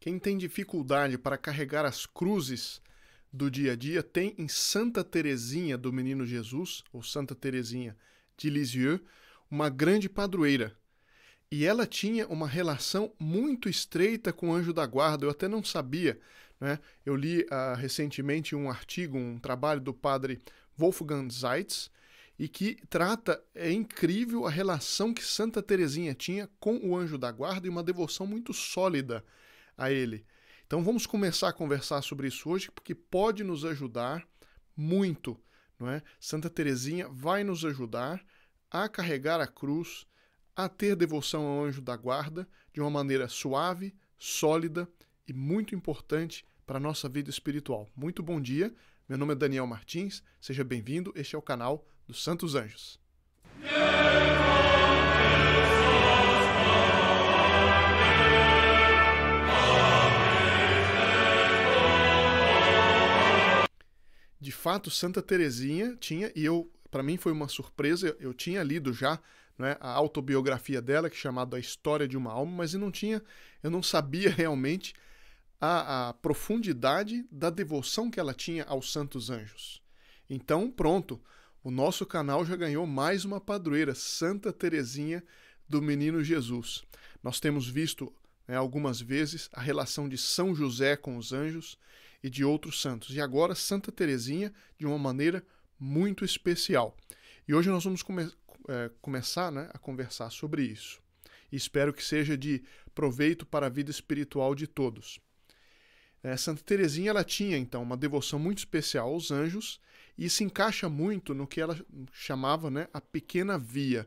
Quem tem dificuldade para carregar as cruzes do dia a dia tem em Santa Teresinha do Menino Jesus, ou Santa Teresinha de Lisieux, uma grande padroeira. E ela tinha uma relação muito estreita com o anjo da guarda, eu até não sabia. Né? Eu li uh, recentemente um artigo, um trabalho do padre Wolfgang Zeitz, e que trata, é incrível a relação que Santa Teresinha tinha com o anjo da guarda e uma devoção muito sólida a ele. Então vamos começar a conversar sobre isso hoje, porque pode nos ajudar muito, não é? Santa Teresinha vai nos ajudar a carregar a cruz, a ter devoção ao anjo da guarda de uma maneira suave, sólida e muito importante para a nossa vida espiritual. Muito bom dia. Meu nome é Daniel Martins. Seja bem-vindo. Este é o canal dos Santos Anjos. Yeah! de fato, Santa Teresinha tinha, e eu, para mim foi uma surpresa, eu tinha lido já né, a autobiografia dela, que é chamada A História de uma Alma, mas eu não tinha, eu não sabia realmente a, a profundidade da devoção que ela tinha aos santos anjos. Então, pronto, o nosso canal já ganhou mais uma padroeira, Santa Teresinha do Menino Jesus. Nós temos visto né, algumas vezes a relação de São José com os anjos e de outros santos, e agora Santa Teresinha de uma maneira muito especial. E hoje nós vamos come é, começar né, a conversar sobre isso. E espero que seja de proveito para a vida espiritual de todos. É, Santa Teresinha ela tinha então uma devoção muito especial aos anjos e se encaixa muito no que ela chamava né, a pequena via.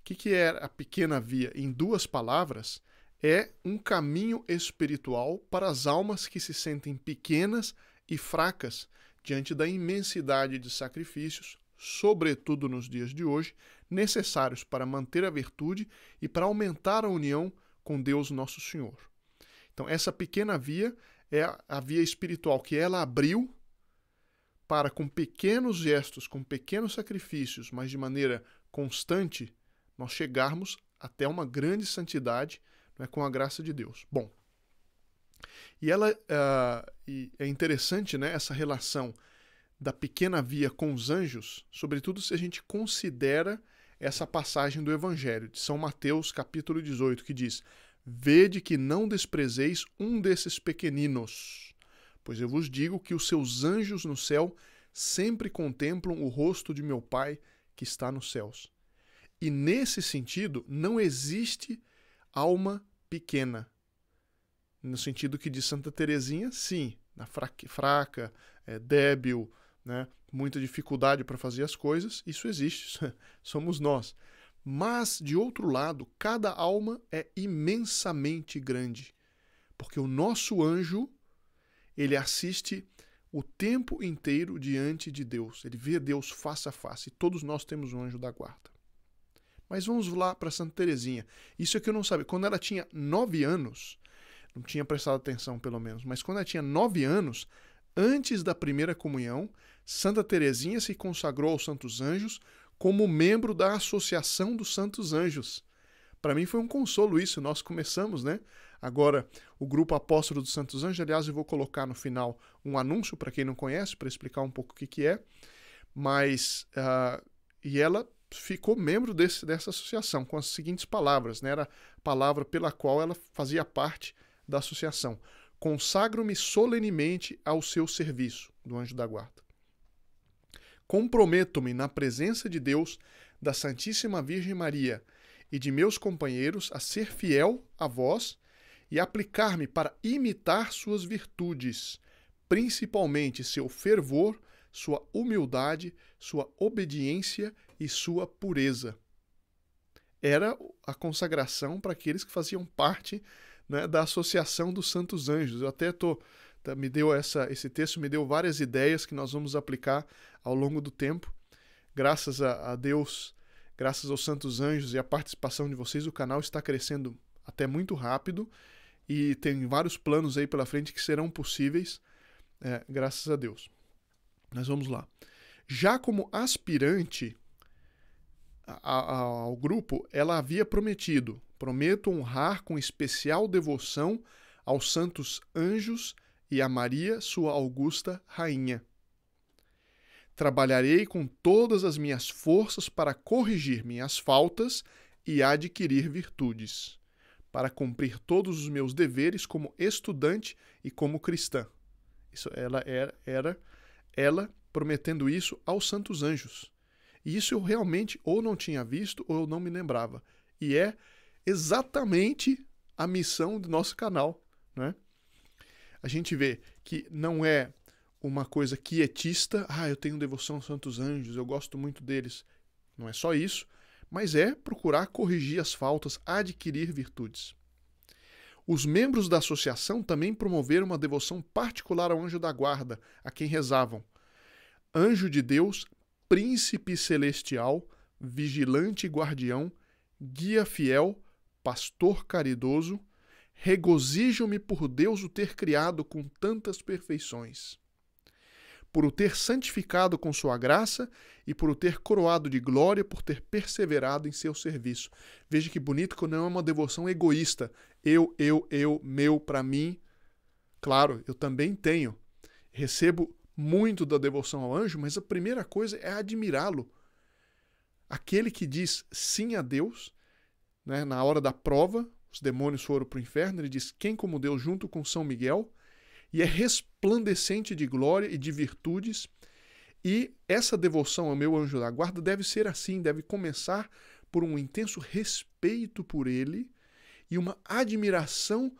O que, que era é a pequena via? Em duas palavras, é um caminho espiritual para as almas que se sentem pequenas e fracas diante da imensidade de sacrifícios, sobretudo nos dias de hoje, necessários para manter a virtude e para aumentar a união com Deus Nosso Senhor. Então, essa pequena via é a via espiritual que ela abriu para, com pequenos gestos, com pequenos sacrifícios, mas de maneira constante, nós chegarmos até uma grande santidade né, com a graça de Deus. Bom, e ela uh, e é interessante né, essa relação da pequena via com os anjos, sobretudo se a gente considera essa passagem do Evangelho de São Mateus, capítulo 18, que diz: Vede que não desprezeis um desses pequeninos, pois eu vos digo que os seus anjos no céu sempre contemplam o rosto de meu Pai que está nos céus. E nesse sentido, não existe alma pequena. No sentido que de Santa Terezinha, sim, na fraca, fraca é, débil, né, muita dificuldade para fazer as coisas, isso existe, somos nós. Mas, de outro lado, cada alma é imensamente grande, porque o nosso anjo, ele assiste o tempo inteiro diante de Deus, ele vê Deus face a face, e todos nós temos um anjo da guarda. Mas vamos lá para Santa Terezinha. Isso é que eu não sabia. Quando ela tinha 9 anos, não tinha prestado atenção pelo menos, mas quando ela tinha 9 anos, antes da primeira comunhão, Santa Terezinha se consagrou aos Santos Anjos como membro da Associação dos Santos Anjos. Para mim foi um consolo isso, nós começamos, né? Agora, o grupo Apóstolo dos Santos Anjos, aliás, eu vou colocar no final um anúncio para quem não conhece, para explicar um pouco o que, que é, mas. Uh, e ela ficou membro desse, dessa associação, com as seguintes palavras, né? era a palavra pela qual ela fazia parte da associação. Consagro-me solenemente ao seu serviço, do anjo da guarda. Comprometo-me na presença de Deus, da Santíssima Virgem Maria e de meus companheiros a ser fiel a vós e aplicar-me para imitar suas virtudes, principalmente seu fervor, sua humildade, sua obediência e sua pureza. Era a consagração para aqueles que faziam parte né, da Associação dos Santos Anjos. Eu até tô, tá, me deu essa, esse texto me deu várias ideias que nós vamos aplicar ao longo do tempo. Graças a, a Deus, graças aos Santos Anjos e à participação de vocês, o canal está crescendo até muito rápido e tem vários planos aí pela frente que serão possíveis, é, graças a Deus. Mas vamos lá. Já como aspirante, a, a, ao grupo, ela havia prometido: prometo honrar com especial devoção aos santos anjos e a Maria, sua augusta rainha. Trabalharei com todas as minhas forças para corrigir minhas faltas e adquirir virtudes, para cumprir todos os meus deveres como estudante e como cristã. Isso ela era, era ela prometendo isso aos santos anjos. E isso eu realmente ou não tinha visto ou eu não me lembrava. E é exatamente a missão do nosso canal, né? A gente vê que não é uma coisa quietista, ah, eu tenho devoção aos santos anjos, eu gosto muito deles. Não é só isso, mas é procurar corrigir as faltas, adquirir virtudes. Os membros da associação também promoveram uma devoção particular ao anjo da guarda, a quem rezavam. Anjo de Deus, príncipe celestial, vigilante guardião, guia fiel, pastor caridoso, regozijo-me por Deus o ter criado com tantas perfeições, por o ter santificado com sua graça e por o ter coroado de glória por ter perseverado em seu serviço. Veja que bonito que não é uma devoção egoísta. Eu, eu, eu, meu, para mim. Claro, eu também tenho. Recebo muito da devoção ao anjo, mas a primeira coisa é admirá-lo. Aquele que diz sim a Deus, né, na hora da prova, os demônios foram para o inferno, ele diz: Quem como Deus, junto com São Miguel, e é resplandecente de glória e de virtudes. E essa devoção ao meu anjo da guarda deve ser assim, deve começar por um intenso respeito por ele e uma admiração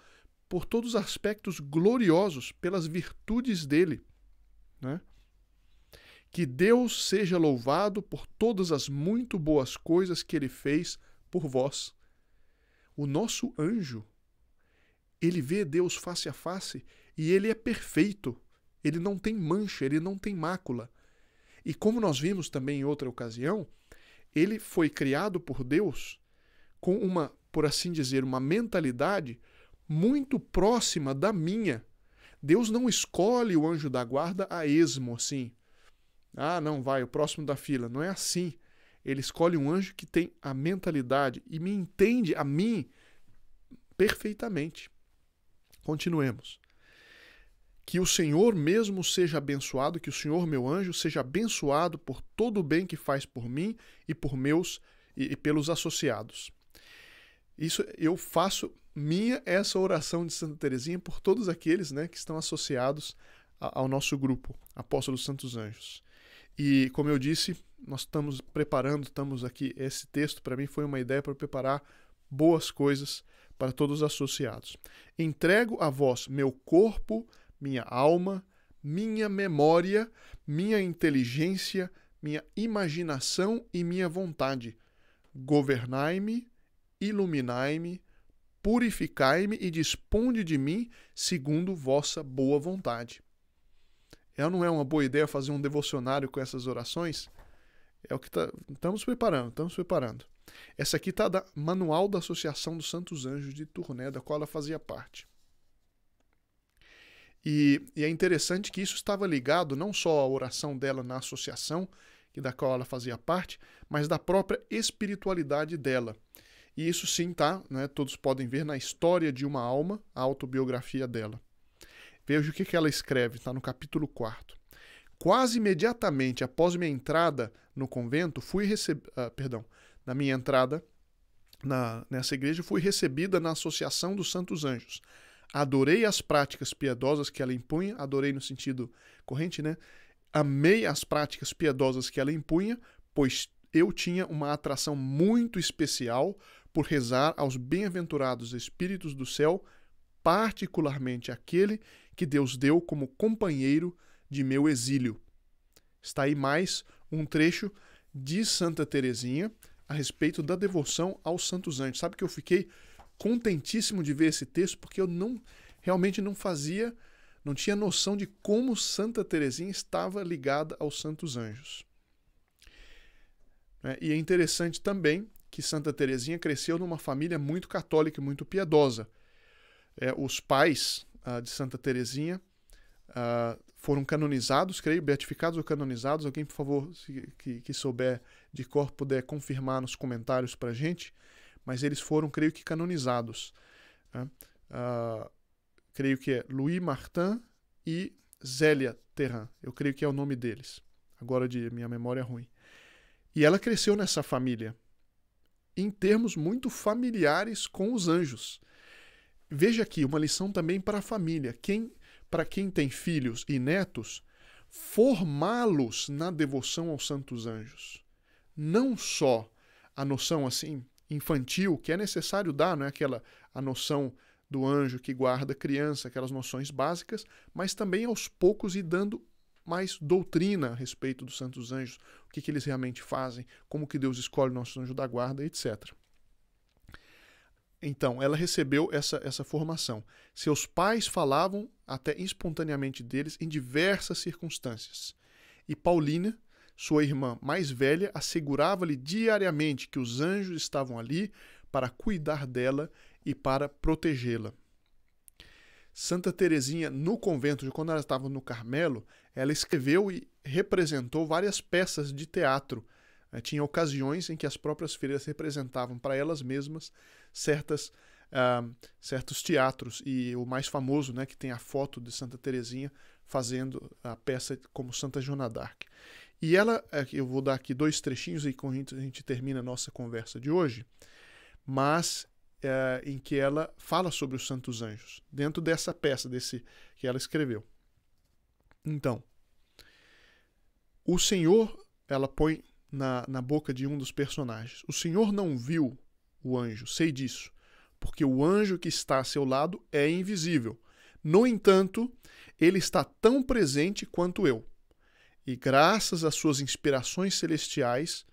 por todos os aspectos gloriosos, pelas virtudes dele. Né? Que Deus seja louvado por todas as muito boas coisas que ele fez por vós. O nosso anjo, ele vê Deus face a face e ele é perfeito. Ele não tem mancha, ele não tem mácula. E como nós vimos também em outra ocasião, ele foi criado por Deus com uma, por assim dizer, uma mentalidade muito próxima da minha Deus não escolhe o anjo da guarda a esmo, assim. Ah, não, vai, o próximo da fila. Não é assim. Ele escolhe um anjo que tem a mentalidade e me entende a mim perfeitamente. Continuemos. Que o Senhor mesmo seja abençoado, que o Senhor, meu anjo, seja abençoado por todo o bem que faz por mim e por meus e, e pelos associados. Isso eu faço minha é essa oração de Santa Teresinha por todos aqueles né, que estão associados a, ao nosso grupo, Apóstolos Santos Anjos. E como eu disse, nós estamos preparando, estamos aqui. Esse texto para mim foi uma ideia para preparar boas coisas para todos os associados. Entrego a vós meu corpo, minha alma, minha memória, minha inteligência, minha imaginação e minha vontade. Governai-me, iluminai-me, purificai-me e disponde de mim segundo vossa boa vontade. É, não é uma boa ideia fazer um devocionário com essas orações? É o que tá, estamos preparando, estamos preparando. Essa aqui está da Manual da Associação dos Santos Anjos de Turné, da qual ela fazia parte. E, e, é interessante que isso estava ligado não só à oração dela na associação, que da qual ela fazia parte, mas da própria espiritualidade dela. E isso sim tá, né, todos podem ver na história de uma alma, a autobiografia dela. Veja o que, que ela escreve, está no capítulo 4. Quase imediatamente após minha entrada no convento, fui recebida, ah, perdão, na minha entrada na, nessa igreja, fui recebida na Associação dos Santos Anjos. Adorei as práticas piedosas que ela impunha, adorei no sentido corrente, né? Amei as práticas piedosas que ela impunha, pois eu tinha uma atração muito especial por rezar aos bem-aventurados espíritos do céu, particularmente aquele que Deus deu como companheiro de meu exílio. Está aí mais um trecho de Santa Teresinha a respeito da devoção aos santos anjos. Sabe que eu fiquei contentíssimo de ver esse texto porque eu não realmente não fazia, não tinha noção de como Santa Teresinha estava ligada aos santos anjos. Né? E é interessante também que Santa Teresinha cresceu numa família muito católica e muito piedosa. É, os pais uh, de Santa Teresinha uh, ah, foram canonizados, creio, beatificados ou canonizados. Alguém, por favor, se, que, que souber de cor, puder confirmar nos comentários para gente. Mas eles foram, creio que, canonizados. Né? Uh, creio que é Louis Martin e Zélia Terran. Eu creio que é o nome deles. Agora de minha memória é ruim. E ela cresceu nessa família em termos muito familiares com os anjos. Veja aqui uma lição também para a família. Quem, para quem tem filhos e netos, formá-los na devoção aos santos anjos. Não só a noção assim infantil que é necessário dar, não é aquela a noção do anjo que guarda a criança, aquelas noções básicas, mas também aos poucos e dando mais doutrina a respeito dos santos anjos, o que, que eles realmente fazem, como que Deus escolhe o nosso anjo da guarda, etc. Então, ela recebeu essa, essa formação. Seus pais falavam até espontaneamente deles em diversas circunstâncias. E Paulina, sua irmã mais velha, assegurava-lhe diariamente que os anjos estavam ali para cuidar dela e para protegê-la. Santa Teresinha, no convento, quando ela estava no Carmelo, ela escreveu e representou várias peças de teatro. Uh, tinha ocasiões em que as próprias filhas representavam para elas mesmas certas uh, certos teatros e o mais famoso, né, que tem a foto de Santa Teresinha fazendo a peça como Santa Joana d'Arc. E ela, eh, eu vou dar aqui dois trechinhos e com a gente termina a nossa conversa de hoje, mas eh, em que ela fala sobre os santos anjos, dentro dessa peça desse que ela escreveu. Então, o Senhor, ela põe na, na boca de um dos personagens: O Senhor não viu o anjo, sei disso, porque o anjo que está a seu lado é invisível. No entanto, ele está tão presente quanto eu. E graças às suas inspirações celestiais,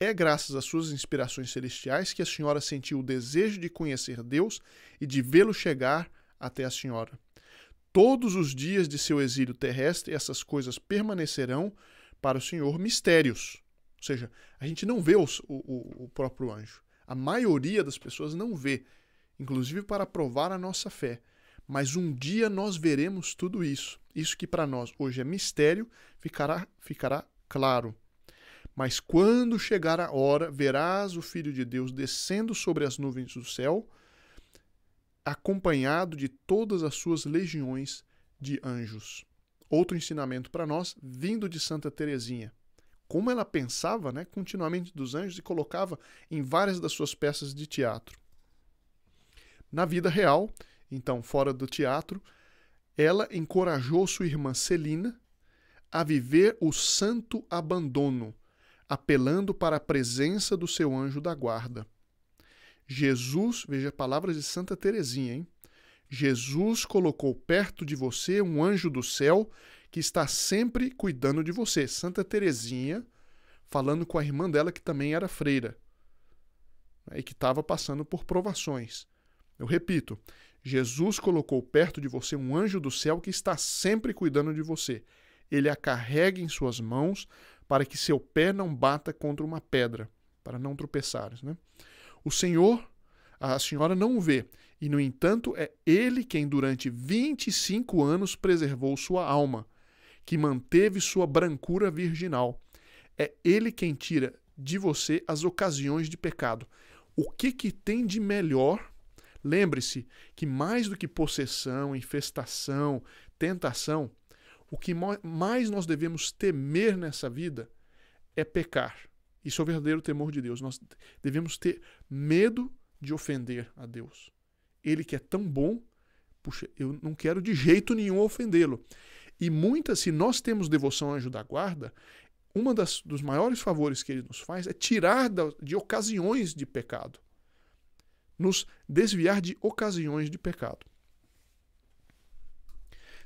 é graças às suas inspirações celestiais que a senhora sentiu o desejo de conhecer Deus e de vê-lo chegar até a senhora. Todos os dias de seu exílio terrestre, essas coisas permanecerão para o Senhor mistérios. Ou seja, a gente não vê o, o próprio anjo. A maioria das pessoas não vê, inclusive para provar a nossa fé. Mas um dia nós veremos tudo isso. Isso que para nós hoje é mistério, ficará, ficará claro. Mas quando chegar a hora, verás o Filho de Deus descendo sobre as nuvens do céu acompanhado de todas as suas legiões de anjos. Outro ensinamento para nós, vindo de Santa Teresinha. Como ela pensava né, continuamente dos anjos e colocava em várias das suas peças de teatro. Na vida real, então fora do teatro, ela encorajou sua irmã Celina a viver o santo abandono, apelando para a presença do seu anjo da guarda. Jesus, veja palavras de Santa Teresinha, hein? Jesus colocou perto de você um anjo do céu que está sempre cuidando de você. Santa Teresinha falando com a irmã dela que também era freira né, e que estava passando por provações. Eu repito, Jesus colocou perto de você um anjo do céu que está sempre cuidando de você. Ele a carrega em suas mãos para que seu pé não bata contra uma pedra, para não tropeçares, né? O Senhor, a senhora não o vê, e no entanto é ele quem durante 25 anos preservou sua alma, que manteve sua brancura virginal. É ele quem tira de você as ocasiões de pecado. O que que tem de melhor? Lembre-se que mais do que possessão, infestação, tentação, o que mais nós devemos temer nessa vida é pecar. Isso é o verdadeiro temor de Deus. Nós devemos ter medo de ofender a Deus. Ele que é tão bom, puxa, eu não quero de jeito nenhum ofendê-lo. E muitas, se nós temos devoção ao anjo da guarda, um dos maiores favores que ele nos faz é tirar de ocasiões de pecado. Nos desviar de ocasiões de pecado.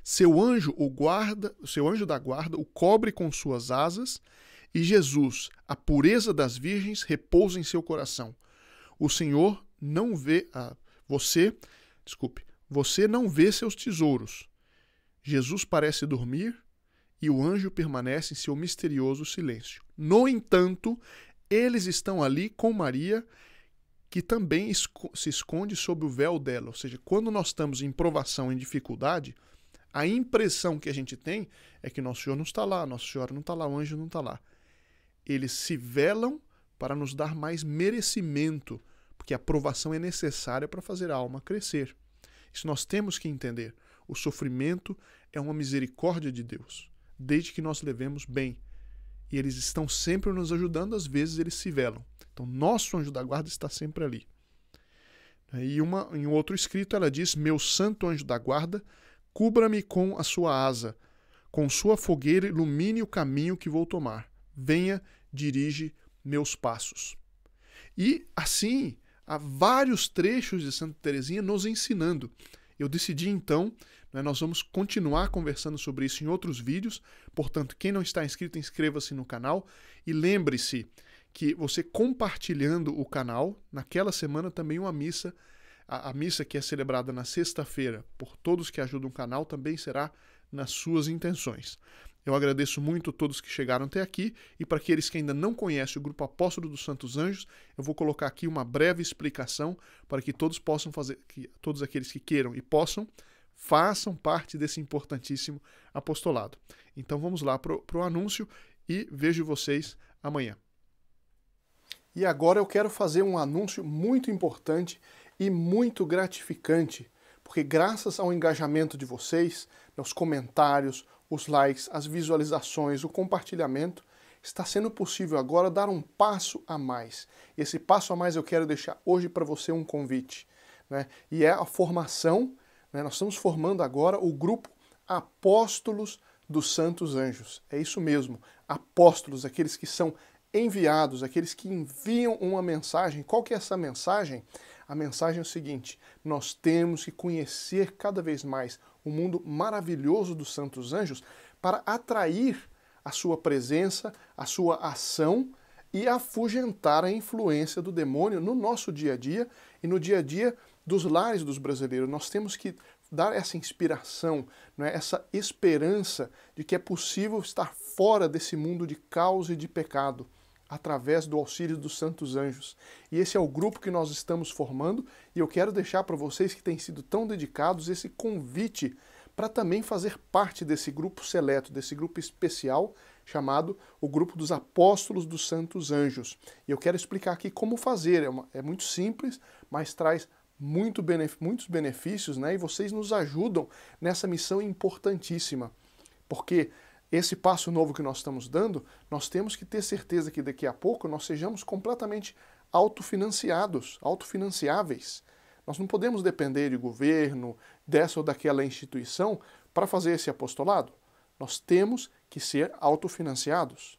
Seu anjo o guarda, seu anjo da guarda o cobre com suas asas e Jesus, a pureza das virgens, repousa em seu coração. O Senhor não vê ah, você, desculpe, você não vê seus tesouros. Jesus parece dormir e o anjo permanece em seu misterioso silêncio. No entanto, eles estão ali com Maria, que também se esconde sob o véu dela. Ou seja, quando nós estamos em provação, em dificuldade, a impressão que a gente tem é que Nosso Senhor não está lá, Nosso Senhor não está lá, o anjo não está lá eles se velam para nos dar mais merecimento, porque a provação é necessária para fazer a alma crescer. Isso nós temos que entender. O sofrimento é uma misericórdia de Deus, desde que nós levemos bem. E eles estão sempre nos ajudando, às vezes eles se velam. Então, nosso anjo da guarda está sempre ali. E uma, em outro escrito ela diz: Meu santo anjo da guarda, cubra-me com a sua asa, com sua fogueira ilumine o caminho que vou tomar venha, dirige meus passos. E assim, há vários trechos de Santa Teresinha nos ensinando. Eu decidi então, né, nós vamos continuar conversando sobre isso em outros vídeos. Portanto, quem não está inscrito, inscreva-se no canal e lembre-se que você compartilhando o canal, naquela semana também uma missa, a, a missa que é celebrada na sexta-feira por todos que ajudam o canal também será nas suas intenções. Eu agradeço muito a todos que chegaram até aqui e para aqueles que ainda não conhecem o Grupo Apóstolo dos Santos Anjos, eu vou colocar aqui uma breve explicação para que todos possam fazer, que todos aqueles que queiram e possam, façam parte desse importantíssimo apostolado. Então vamos lá para o anúncio e vejo vocês amanhã. E agora eu quero fazer um anúncio muito importante e muito gratificante, porque graças ao engajamento de vocês, meus comentários, os likes, as visualizações, o compartilhamento, está sendo possível agora dar um passo a mais. E esse passo a mais eu quero deixar hoje para você um convite. Né? E é a formação, né? nós estamos formando agora o grupo Apóstolos dos Santos Anjos. É isso mesmo, apóstolos, aqueles que são enviados, aqueles que enviam uma mensagem. Qual que é essa mensagem? A mensagem é o seguinte: nós temos que conhecer cada vez mais o mundo maravilhoso dos santos anjos, para atrair a sua presença, a sua ação e afugentar a influência do demônio no nosso dia a dia e no dia a dia dos lares dos brasileiros. Nós temos que dar essa inspiração, né, essa esperança de que é possível estar fora desse mundo de caos e de pecado através do auxílio dos santos anjos. E esse é o grupo que nós estamos formando e eu quero deixar para vocês que têm sido tão dedicados esse convite para também fazer parte desse grupo seleto, desse grupo especial chamado o grupo dos apóstolos dos santos anjos. E eu quero explicar aqui como fazer, é, uma, é muito simples, mas traz muito benef, muitos benefícios, né? E vocês nos ajudam nessa missão importantíssima. Porque esse passo novo que nós estamos dando, nós temos que ter certeza que daqui a pouco nós sejamos completamente autofinanciados, autofinanciáveis. Nós não podemos depender de governo, dessa ou daquela instituição para fazer esse apostolado. Nós temos que ser autofinanciados.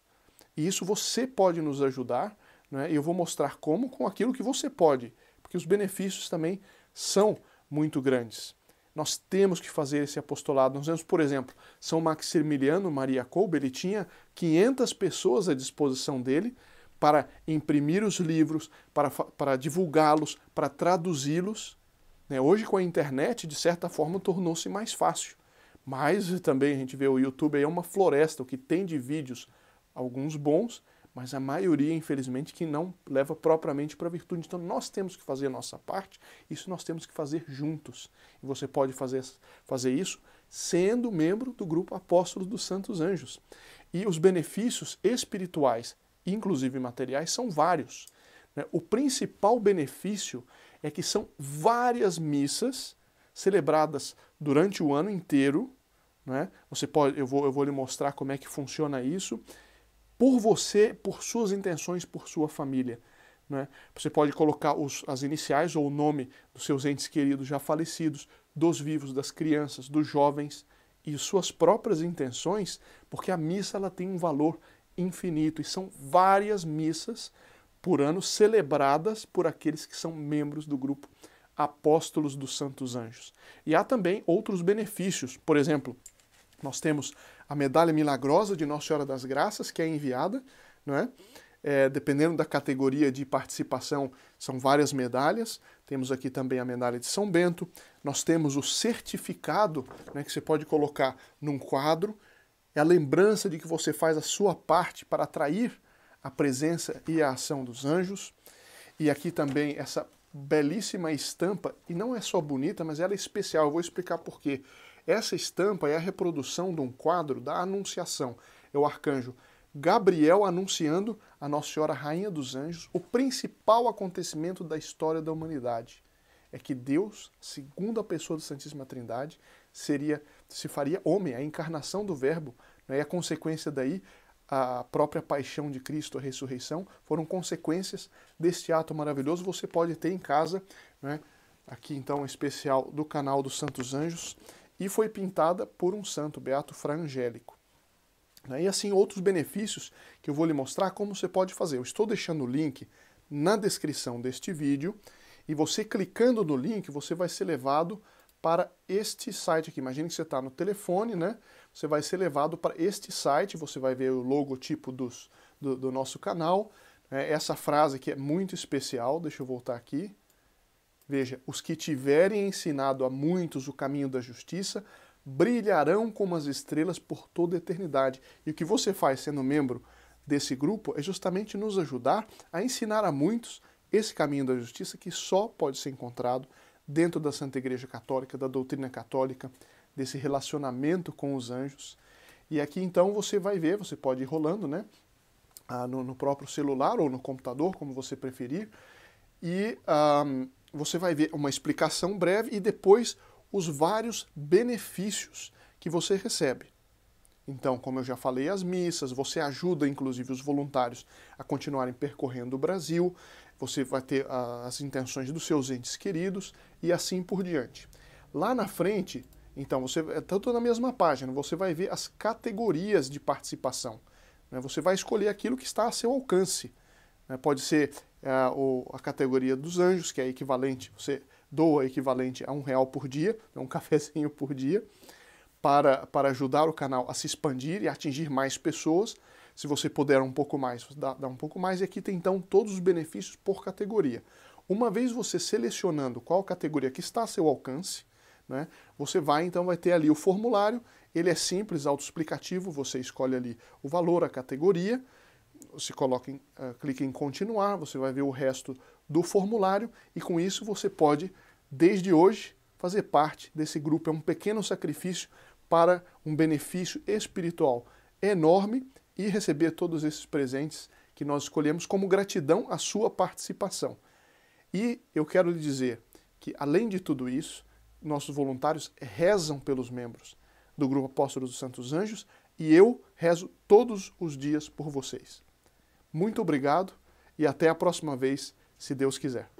E isso você pode nos ajudar, né? eu vou mostrar como com aquilo que você pode, porque os benefícios também são muito grandes. Nós temos que fazer esse apostolado. Nós vemos, por exemplo, São Maximiliano Maria Kolbe, ele tinha 500 pessoas à disposição dele para imprimir os livros, para, para divulgá-los, para traduzi-los. Né? Hoje, com a internet, de certa forma, tornou-se mais fácil. Mas também a gente vê o YouTube aí é uma floresta, o que tem de vídeos, alguns bons mas a maioria, infelizmente, que não leva propriamente para a virtude. Então nós temos que fazer a nossa parte, isso nós temos que fazer juntos. E você pode fazer, fazer isso sendo membro do grupo Apóstolos dos Santos Anjos. E os benefícios espirituais, inclusive materiais, são vários. Né? O principal benefício é que são várias missas celebradas durante o ano inteiro. Né? Você pode, eu, vou, eu vou lhe mostrar como é que funciona isso por você, por suas intenções, por sua família. Né? Você pode colocar os, as iniciais ou o nome dos seus entes queridos já falecidos, dos vivos, das crianças, dos jovens e suas próprias intenções, porque a missa ela tem um valor infinito e são várias missas por ano celebradas por aqueles que são membros do grupo Apóstolos dos Santos Anjos. E há também outros benefícios, por exemplo, nós temos a medalha milagrosa de Nossa Senhora das Graças, que é enviada, não é? É, dependendo da categoria de participação, são várias medalhas. Temos aqui também a medalha de São Bento. Nós temos o certificado, né, que você pode colocar num quadro. É a lembrança de que você faz a sua parte para atrair a presença e a ação dos anjos. E aqui também essa belíssima estampa, e não é só bonita, mas ela é especial. Eu vou explicar por quê. Essa estampa é a reprodução de um quadro da Anunciação. É o arcanjo Gabriel anunciando a Nossa Senhora Rainha dos Anjos, o principal acontecimento da história da humanidade. É que Deus, segundo a pessoa da Santíssima Trindade, seria se faria homem, a encarnação do Verbo, né, e a consequência daí a própria paixão de Cristo, a ressurreição, foram consequências deste ato maravilhoso. Você pode ter em casa, né, aqui então um especial do canal dos Santos Anjos, e foi pintada por um santo, Beato Fra Angélico. Né, e assim, outros benefícios que eu vou lhe mostrar como você pode fazer. Eu estou deixando o link na descrição deste vídeo e você clicando no link, você vai ser levado para este site aqui. Imagine que você está no telefone, né? Você vai ser levado para este site, você vai ver o logotipo dos, do, do nosso canal. É, essa frase aqui é muito especial, deixa eu voltar aqui. Veja, os que tiverem ensinado a muitos o caminho da justiça brilharão como as estrelas por toda a eternidade. E o que você faz sendo membro desse grupo é justamente nos ajudar a ensinar a muitos esse caminho da justiça que só pode ser encontrado dentro da Santa Igreja Católica, da doutrina católica, desse relacionamento com os anjos. E aqui então você vai ver, você pode ir rolando, né? Ah, no, no, próprio celular ou no computador, como você preferir. E. Ah, você vai ver uma explicação breve e depois os vários benefícios que você recebe. Então, como eu já falei, as missas, você ajuda inclusive os voluntários a continuarem percorrendo o Brasil, você vai ter ah, as intenções dos seus entes queridos e assim por diante. Lá na frente, então, você é, tanto na mesma página, você vai ver as categorias de participação. Né? Você vai escolher aquilo que está a seu alcance. Né? Pode ser é, o, a categoria dos anjos, que é equivalente, você doa equivalente a um real por dia, né, um cafezinho por dia, para, para ajudar o canal a se expandir e atingir mais pessoas. Se você puder um pouco mais, dá, dá um pouco mais. E aqui tem então todos os benefícios por categoria. Uma vez você selecionando qual categoria que está a seu alcance, né, você vai então vai ter ali o formulário. Ele é simples, autoexplicativo. Você escolhe ali o valor, a categoria, se coloca em, uh, ah, clique em continuar, você vai ver o resto do formulário e com isso você pode, desde hoje, fazer parte desse grupo. É um pequeno sacrifício para um benefício espiritual enorme e receber todos esses presentes que nós escolhemos como gratidão à sua participação. E eu quero lhe dizer que, além de tudo isso, nossos voluntários rezam pelos membros do Grupo Apóstolos dos Santos Anjos e eu rezo todos os dias por vocês. Muito obrigado e até a próxima vez, se Deus quiser.